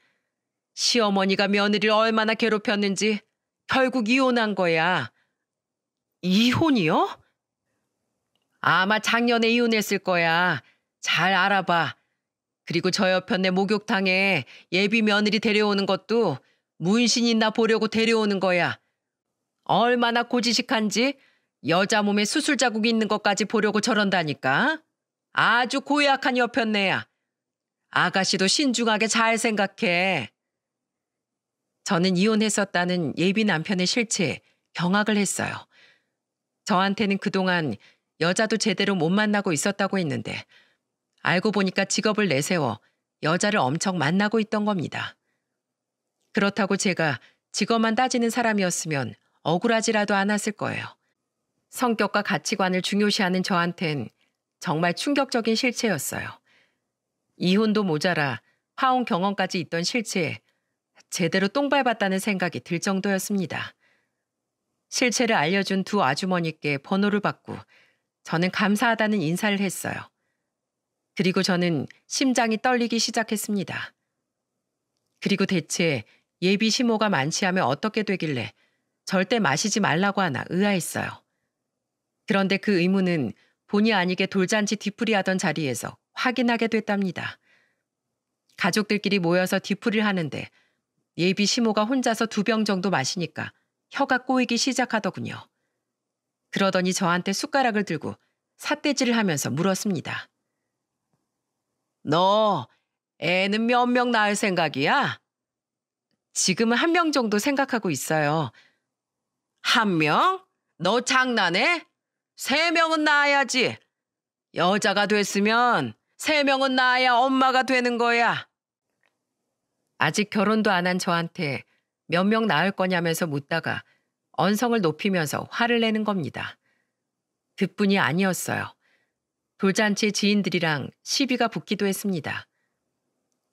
시어머니가 며느리를 얼마나 괴롭혔는지 결국 이혼한 거야. 이혼이요? 아마 작년에 이혼했을 거야. 잘 알아봐. 그리고 저 옆편네 목욕탕에 예비 며느리 데려오는 것도 문신 있나 보려고 데려오는 거야. 얼마나 고지식한지 여자 몸에 수술 자국이 있는 것까지 보려고 저런다니까. 아주 고약한 옆편네야. 아가씨도 신중하게 잘 생각해. 저는 이혼했었다는 예비 남편의 실체에 경악을 했어요. 저한테는 그동안 여자도 제대로 못 만나고 있었다고 했는데 알고 보니까 직업을 내세워 여자를 엄청 만나고 있던 겁니다. 그렇다고 제가 직업만 따지는 사람이었으면 억울하지라도 않았을 거예요. 성격과 가치관을 중요시하는 저한텐 정말 충격적인 실체였어요. 이혼도 모자라 화온 경험까지 있던 실체에 제대로 똥밟았다는 생각이 들 정도였습니다. 실체를 알려준 두 아주머니께 번호를 받고 저는 감사하다는 인사를 했어요. 그리고 저는 심장이 떨리기 시작했습니다. 그리고 대체 예비 심호가 만취하면 어떻게 되길래 절대 마시지 말라고 하나 의아했어요. 그런데 그 의문은 본의 아니게 돌잔치 뒤풀이하던 자리에서 확인하게 됐답니다. 가족들끼리 모여서 뒤풀이를 하는데 예비 시모가 혼자서 두 병 정도 마시니까 혀가 꼬이기 시작하더군요. 그러더니 저한테 숟가락을 들고 삿대질을 하면서 물었습니다. 너 애는 몇 명 낳을 생각이야? 지금은 한 명 정도 생각하고 있어요. 한 명? 너 장난해? 세 명은 낳아야지. 여자가 됐으면 세 명은 나야 엄마가 되는 거야. 아직 결혼도 안 한 저한테 몇 명 낳을 거냐면서 묻다가 언성을 높이면서 화를 내는 겁니다. 그뿐이 아니었어요. 돌잔치 지인들이랑 시비가 붙기도 했습니다.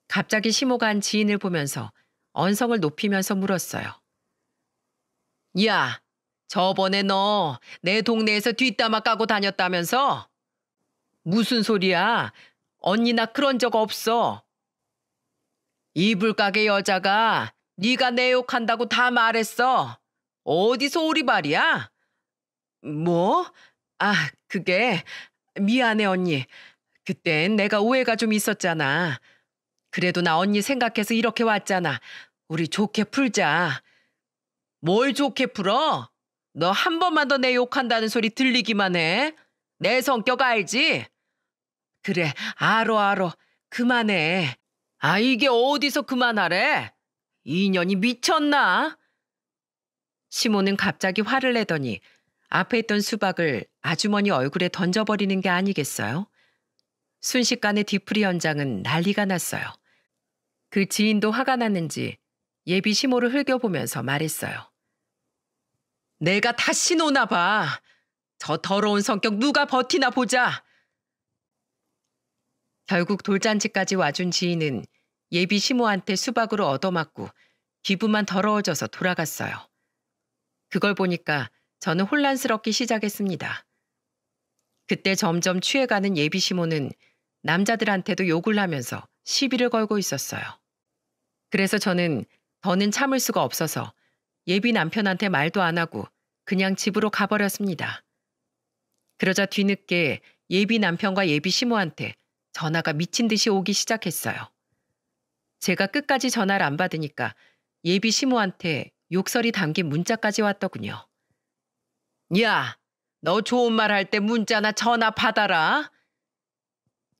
갑자기 심호간 지인을 보면서 언성을 높이면서 물었어요. 야, 저번에 너 내 동네에서 뒷담화 까고 다녔다면서? 무슨 소리야? 언니나 그런 적 없어. 이불 가게 여자가 네가 내 욕한다고 다 말했어. 어디서 오리발이야? 뭐? 아, 그게 미안해 언니. 그땐 내가 오해가 좀 있었잖아. 그래도 나 언니 생각해서 이렇게 왔잖아. 우리 좋게 풀자. 뭘 좋게 풀어? 너 한 번만 더 내 욕한다는 소리 들리기만 해. 내 성격 알지? 그래, 알어, 알어. 그만해. 아, 이게 어디서 그만하래? 이년이 미쳤나? 시모는 갑자기 화를 내더니 앞에 있던 수박을 아주머니 얼굴에 던져버리는 게 아니겠어요? 순식간에 뒤풀이 현장은 난리가 났어요. 그 지인도 화가 났는지 예비 시모를 흘겨보면서 말했어요. 내가 다시 노나 봐. 저 더러운 성격 누가 버티나 보자. 결국 돌잔치까지 와준 지인은 예비 시모한테 수박으로 얻어맞고 기부만 더러워져서 돌아갔어요. 그걸 보니까 저는 혼란스럽기 시작했습니다. 그때 점점 취해가는 예비 시모는 남자들한테도 욕을 하면서 시비를 걸고 있었어요. 그래서 저는 더는 참을 수가 없어서 예비 남편한테 말도 안 하고 그냥 집으로 가버렸습니다. 그러자 뒤늦게 예비 남편과 예비 시모한테 전화가 미친 듯이 오기 시작했어요. 제가 끝까지 전화를 안 받으니까 예비 시모한테 욕설이 담긴 문자까지 왔더군요. 야, 너 좋은 말 할 때 문자나 전화 받아라.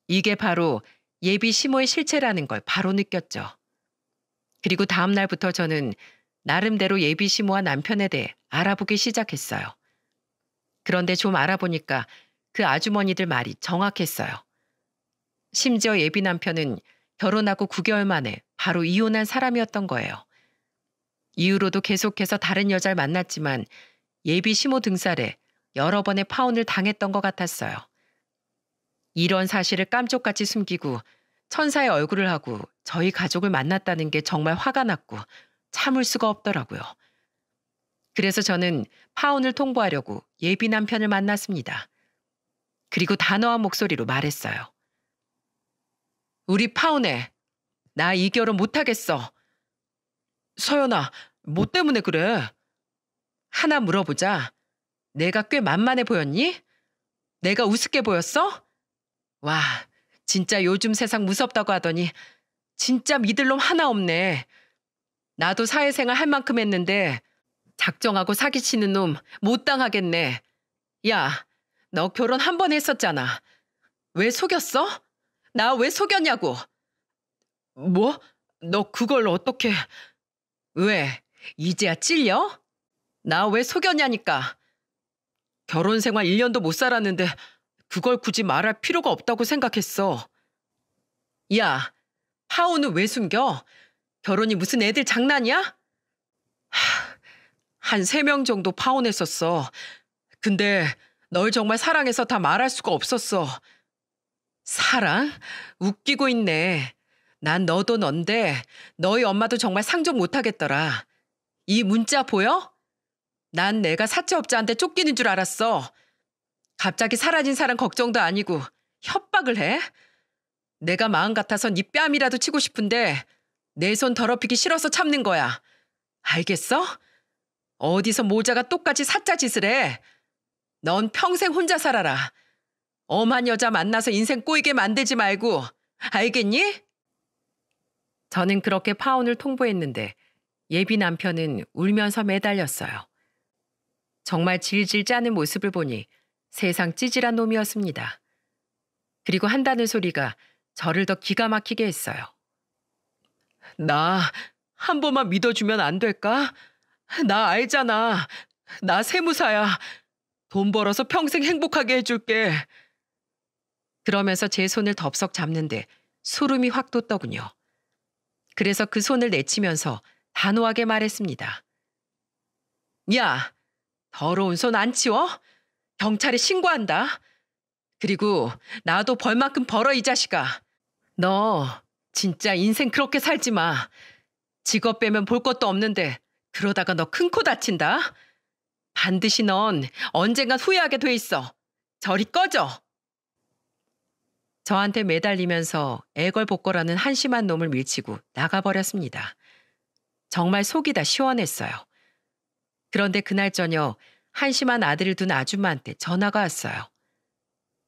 이게 바로 예비 시모의 실체라는 걸 바로 느꼈죠. 그리고 다음 날부터 저는 나름대로 예비 시모와 남편에 대해 알아보기 시작했어요. 그런데 좀 알아보니까 그 아주머니들 말이 정확했어요. 심지어 예비 남편은 결혼하고 9개월 만에 바로 이혼한 사람이었던 거예요. 이후로도 계속해서 다른 여자를 만났지만 예비 시모 등살에 여러 번의 파혼을 당했던 것 같았어요. 이런 사실을 깜쪽같이 숨기고 천사의 얼굴을 하고 저희 가족을 만났다는 게 정말 화가 났고 참을 수가 없더라고요. 그래서 저는 파혼을 통보하려고 예비 남편을 만났습니다. 그리고 단호한 목소리로 말했어요. 우리 파운에나 이 결혼 못하겠어. 서연아, 뭐 때문에 그래? 하나 물어보자. 내가 꽤 만만해 보였니? 내가 우습게 보였어? 와, 진짜 요즘 세상 무섭다고 하더니 진짜 믿을 놈 하나 없네. 나도 사회생활 할 만큼 했는데 작정하고 사기치는 놈 못 당하겠네. 야, 너 결혼 한 번 했었잖아. 왜 속였어? 나왜 속였냐고. 뭐? 너 그걸 어떻게... 왜? 이제야 찔려? 나 왜 속였냐니까. 결혼 생활 1년도 못 살았는데 그걸 굳이 말할 필요가 없다고 생각했어. 야, 파우는왜 숨겨? 결혼이 무슨 애들 장난이야? 한 세 명 정도 파혼했었어. 근데 널 정말 사랑해서 다 말할 수가 없었어. 사랑? 웃기고 있네. 난 너도 넌데 너희 엄마도 정말 상종 못하겠더라. 이 문자 보여? 난 내가 사채업자한테 쫓기는 줄 알았어. 갑자기 사라진 사람 걱정도 아니고 협박을 해? 내가 마음 같아선 이 뺨이라도 치고 싶은데 내 손 더럽히기 싫어서 참는 거야. 알겠어? 어디서 모자가 똑같이 사짜 짓을 해. 넌 평생 혼자 살아라. 엄한 여자 만나서 인생 꼬이게 만들지 말고 알겠니? 저는 그렇게 파혼을 통보했는데 예비 남편은 울면서 매달렸어요. 정말 질질 짜는 모습을 보니 세상 찌질한 놈이었습니다. 그리고 한다는 소리가 저를 더 기가 막히게 했어요. 나 한 번만 믿어주면 안 될까? 나 알잖아. 나 세무사야. 돈 벌어서 평생 행복하게 해줄게. 그러면서 제 손을 덥석 잡는데 소름이 확 돋더군요. 그래서 그 손을 내치면서 단호하게 말했습니다. 야, 더러운 손 안 치워? 경찰에 신고한다. 그리고 나도 벌만큼 벌어 이 자식아. 너 진짜 인생 그렇게 살지 마. 직업 빼면 볼 것도 없는데 그러다가 너 큰 코 다친다. 반드시 넌 언젠간 후회하게 돼 있어. 저리 꺼져. 저한테 매달리면서 애걸복걸하는 한심한 놈을 밀치고 나가버렸습니다. 정말 속이 다 시원했어요. 그런데 그날 저녁 한심한 아들을 둔 아줌마한테 전화가 왔어요.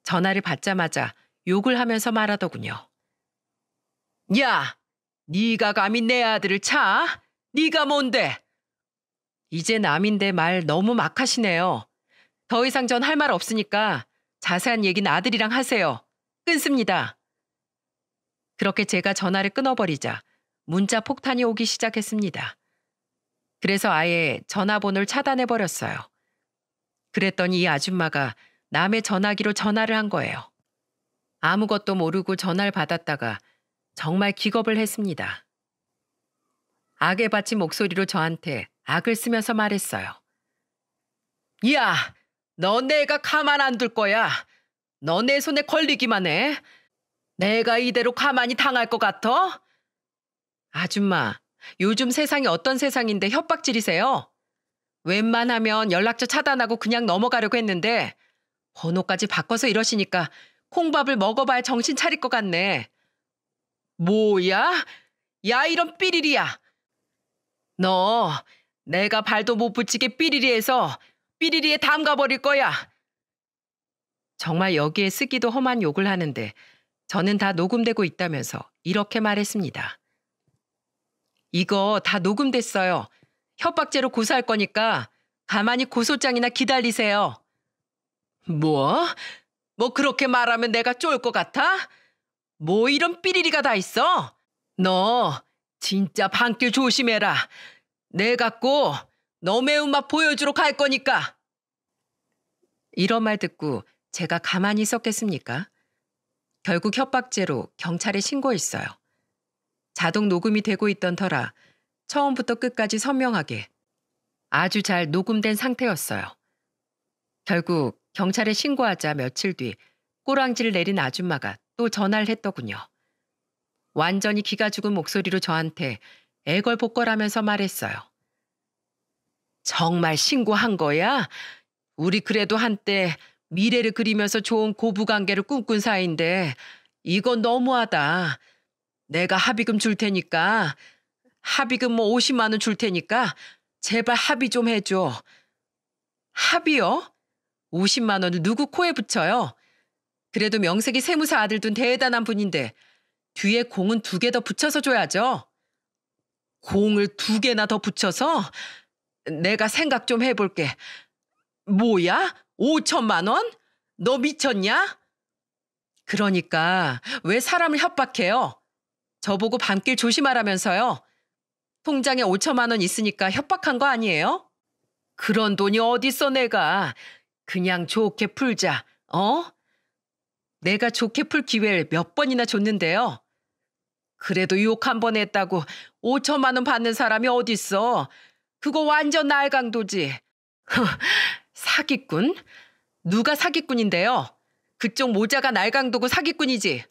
전화를 받자마자 욕을 하면서 말하더군요. 야, 네가 감히 내 아들을 차? 네가 뭔데? 이제 남인데 말 너무 막 하시네요. 더 이상 전 할 말 없으니까 자세한 얘기는 아들이랑 하세요. 끊습니다. 그렇게 제가 전화를 끊어버리자 문자 폭탄이 오기 시작했습니다. 그래서 아예 전화번호를 차단해버렸어요. 그랬더니 이 아줌마가 남의 전화기로 전화를 한 거예요. 아무것도 모르고 전화를 받았다가 정말 기겁을 했습니다. 악에 바친 목소리로 저한테 악을 쓰면서 말했어요. 야, 너 내가 가만 안 둘 거야. 너내 손에 걸리기만 해. 내가 이대로 가만히 당할 것 같아? 아줌마, 요즘 세상이 어떤 세상인데 협박질이세요? 웬만하면 연락처 차단하고 그냥 넘어가려고 했는데 번호까지 바꿔서 이러시니까 콩밥을 먹어봐야 정신 차릴 것 같네. 뭐야? 야 이런 삐리리야. 너 내가 발도 못 붙이게 삐리리해서 삐리리에 담가버릴 거야. 정말 여기에 쓰기도 험한 욕을 하는데 저는 다 녹음되고 있다면서 이렇게 말했습니다. 이거 다 녹음됐어요. 협박죄로 고소할 거니까 가만히 고소장이나 기다리세요. 뭐? 뭐 그렇게 말하면 내가 쫄 것 같아? 뭐 이런 삐리리가 다 있어? 너 진짜 반길 조심해라. 내 갖고 너 매운맛 보여주러 갈 거니까. 이런 말 듣고 제가 가만히 있었겠습니까? 결국 협박죄로 경찰에 신고했어요. 자동 녹음이 되고 있던 터라 처음부터 끝까지 선명하게 아주 잘 녹음된 상태였어요. 결국 경찰에 신고하자 며칠 뒤 꼬랑지를 내린 아줌마가 또 전화를 했더군요. 완전히 기가 죽은 목소리로 저한테 애걸복걸하면서 말했어요. 정말 신고한 거야? 우리 그래도 한때 미래를 그리면서 좋은 고부관계를 꿈꾼 사이인데 이건 너무하다. 내가 합의금 줄 테니까 합의금 뭐 50만 원 줄 테니까 제발 합의 좀 해줘. 합의요? 50만 원을 누구 코에 붙여요? 그래도 명색이 세무사 아들 둔 대단한 분인데 뒤에 공은 두 개 더 붙여서 줘야죠. 공을 두 개나 더 붙여서 내가 생각 좀 해볼게. 뭐야? 5천만 원? 너 미쳤냐? 그러니까 왜 사람을 협박해요? 저보고 밤길 조심하라면서요. 통장에 5천만 원 있으니까 협박한 거 아니에요? 그런 돈이 어딨어 내가. 그냥 좋게 풀자. 어? 내가 좋게 풀 기회를 몇 번이나 줬는데요. 그래도 유혹 한 번 했다고 5천만 원 받는 사람이 어딨어. 그거 완전 날강도지. [laughs] 사기꾼? 누가 사기꾼인데요? 그쪽 모자가 날강도고 사기꾼이지.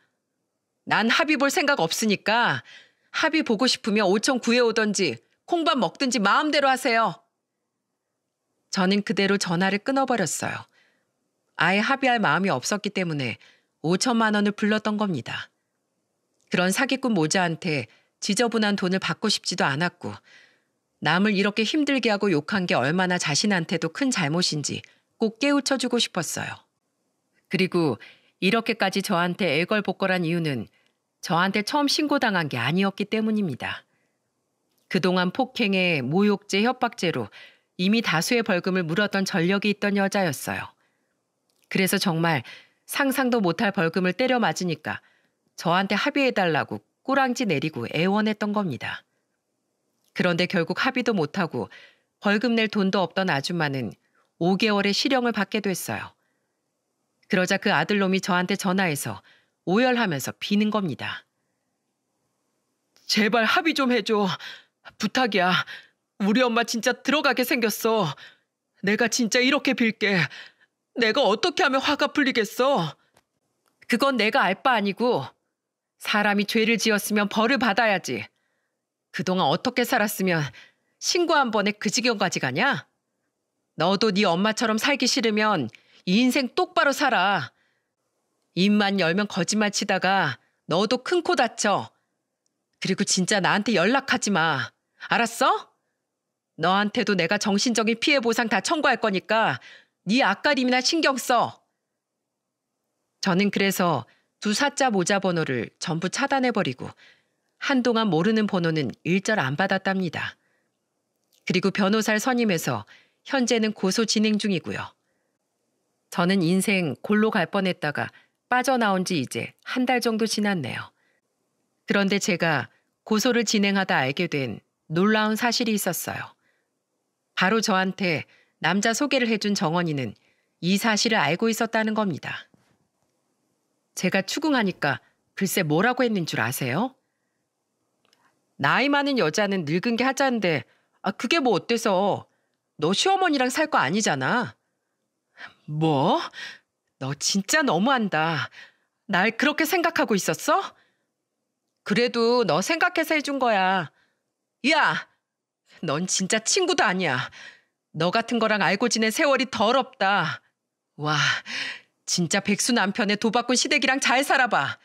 난 합의 볼 생각 없으니까 합의 보고 싶으면 5천 구해오던지 콩밥 먹든지 마음대로 하세요. 저는 그대로 전화를 끊어버렸어요. 아예 합의할 마음이 없었기 때문에 5천만 원을 불렀던 겁니다. 그런 사기꾼 모자한테 지저분한 돈을 받고 싶지도 않았고 남을 이렇게 힘들게 하고 욕한 게 얼마나 자신한테도 큰 잘못인지 꼭 깨우쳐주고 싶었어요. 그리고 이렇게까지 저한테 애걸복걸한 이유는 저한테 처음 신고당한 게 아니었기 때문입니다. 그동안 폭행에 모욕죄, 협박죄로 이미 다수의 벌금을 물었던 전력이 있던 여자였어요. 그래서 정말 상상도 못할 벌금을 때려 맞으니까 저한테 합의해달라고 꼬랑지 내리고 애원했던 겁니다. 그런데 결국 합의도 못하고 벌금 낼 돈도 없던 아줌마는 5개월의 실형을 받게 됐어요. 그러자 그 아들놈이 저한테 전화해서 오열하면서 비는 겁니다. 제발 합의 좀 해줘. 부탁이야. 우리 엄마 진짜 들어가게 생겼어. 내가 진짜 이렇게 빌게. 내가 어떻게 하면 화가 풀리겠어? 그건 내가 알 바 아니고 사람이 죄를 지었으면 벌을 받아야지. 그동안 어떻게 살았으면 신고 한 번에 그 지경까지 가냐? 너도 네 엄마처럼 살기 싫으면 이 인생 똑바로 살아. 입만 열면 거짓말 치다가 너도 큰 코 다쳐. 그리고 진짜 나한테 연락하지 마. 알았어? 너한테도 내가 정신적인 피해 보상 다 청구할 거니까 네 앞가림이나 신경 써. 저는 그래서 두 사자 모자 번호를 전부 차단해버리고 한동안 모르는 번호는 일절 안 받았답니다. 그리고 변호사를 선임해서 현재는 고소 진행 중이고요. 저는 인생 골로 갈 뻔했다가 빠져나온 지 이제 한 달 정도 지났네요. 그런데 제가 고소를 진행하다 알게 된 놀라운 사실이 있었어요. 바로 저한테 남자 소개를 해준 정원이는 이 사실을 알고 있었다는 겁니다. 제가 추궁하니까 글쎄 뭐라고 했는 줄 아세요? 나이 많은 여자는 늙은 게 하자인데 아 그게 뭐 어때서 너 시어머니랑 살 거 아니잖아. 뭐? 너 진짜 너무한다. 날 그렇게 생각하고 있었어? 그래도 너 생각해서 해준 거야. 야, 넌 진짜 친구도 아니야. 너 같은 거랑 알고 지낸 세월이 더럽다. 와, 진짜 백수 남편의 도박꾼 시댁이랑 잘 살아봐.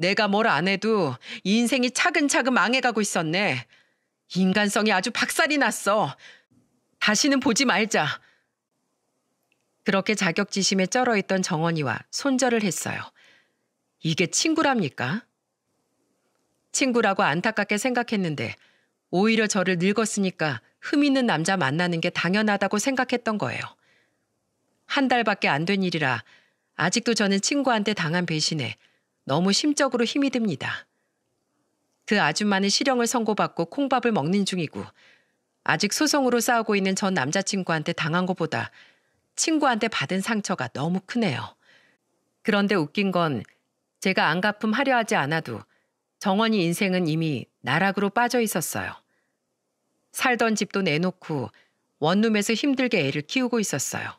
내가 뭘 안 해도 인생이 차근차근 망해가고 있었네. 인간성이 아주 박살이 났어. 다시는 보지 말자. 그렇게 자격지심에 쩔어 있던 정원이와 손절을 했어요. 이게 친구랍니까? 친구라고 안타깝게 생각했는데 오히려 저를 늙었으니까 흠 있는 남자 만나는 게 당연하다고 생각했던 거예요. 한 달밖에 안 된 일이라 아직도 저는 친구한테 당한 배신에 너무 심적으로 힘이 듭니다. 그 아줌마는 실형을 선고받고 콩밥을 먹는 중이고 아직 소송으로 싸우고 있는 전 남자친구한테 당한 것보다 친구한테 받은 상처가 너무 크네요. 그런데 웃긴 건 제가 안 갚음하려 하지 않아도 정원이 인생은 이미 나락으로 빠져 있었어요. 살던 집도 내놓고 원룸에서 힘들게 애를 키우고 있었어요.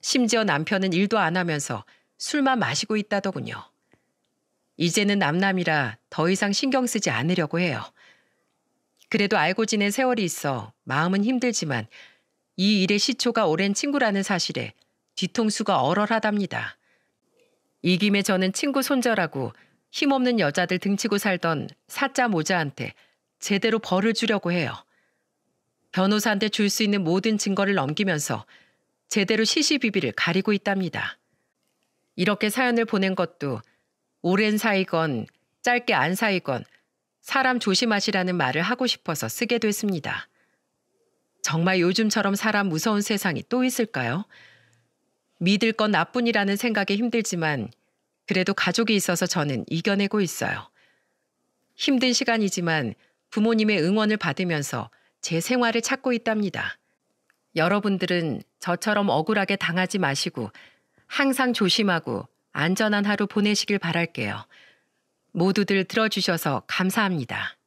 심지어 남편은 일도 안 하면서 술만 마시고 있다더군요. 이제는 남남이라 더 이상 신경 쓰지 않으려고 해요. 그래도 알고 지낸 세월이 있어 마음은 힘들지만 이 일의 시초가 오랜 친구라는 사실에 뒤통수가 얼얼하답니다. 이 김에 저는 친구 손절하고 힘없는 여자들 등치고 살던 사자 모자한테 제대로 벌을 주려고 해요. 변호사한테 줄 수 있는 모든 증거를 넘기면서 제대로 시시비비를 가리고 있답니다. 이렇게 사연을 보낸 것도 오랜 사이건 짧게 안 사이건 사람 조심하시라는 말을 하고 싶어서 쓰게 됐습니다. 정말 요즘처럼 사람 무서운 세상이 또 있을까요? 믿을 건 나뿐이라는 생각에 힘들지만 그래도 가족이 있어서 저는 이겨내고 있어요. 힘든 시간이지만 부모님의 응원을 받으면서 제 생활을 찾고 있답니다. 여러분들은 저처럼 억울하게 당하지 마시고 항상 조심하고 안전한 하루 보내시길 바랄게요. 모두들 들어주셔서 감사합니다.